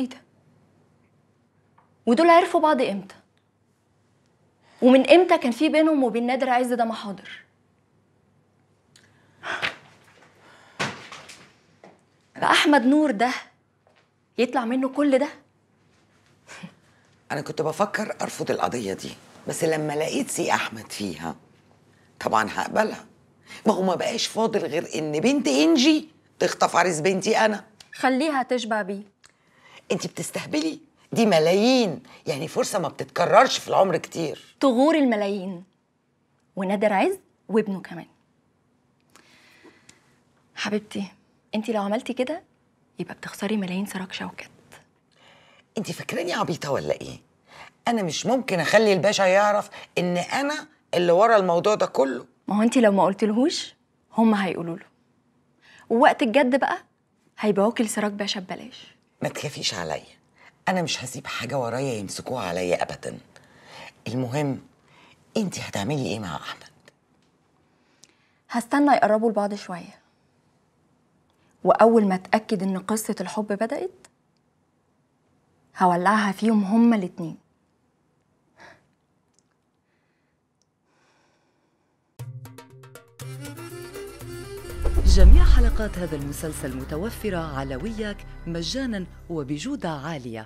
ايه ده؟ ودول عرفوا بعض امتى؟ ومن امتى كان في بينهم وبين نادر عز ده محاضر؟ بقى احمد نور ده يطلع منه كل ده؟ انا كنت بفكر ارفض القضيه دي بس لما لقيت سي احمد فيها طبعا هقبلها ما هو ما بقاش فاضل غير ان بنت انجي تخطف عريس بنتي انا خليها تشبع بيه انت بتستهبلي دي ملايين يعني فرصه ما بتتكررش في العمر كتير طغور الملايين ونادر عز وابنه كمان حبيبتي انت لو عملتي كده يبقى بتخسري ملايين سراك شوكت انت فاكراني عبيطه ولا ايه انا مش ممكن اخلي الباشا يعرف ان انا اللي ورا الموضوع ده كله ما هو انت لو ما قلتلهوش هم هيقولوا له ووقت الجد بقى هيبيعوكي لسراك باشا ببلاش ما تخافيش عليا انا مش هسيب حاجه ورايا يمسكوها عليا ابدا المهم انت هتعملي ايه مع احمد هستنى يقربوا لبعض شويه واول ما اتاكد ان قصه الحب بدات هولعها فيهم هما الاتنين جميع حلقات هذا المسلسل متوفرة على وياك مجانا وبجودة عالية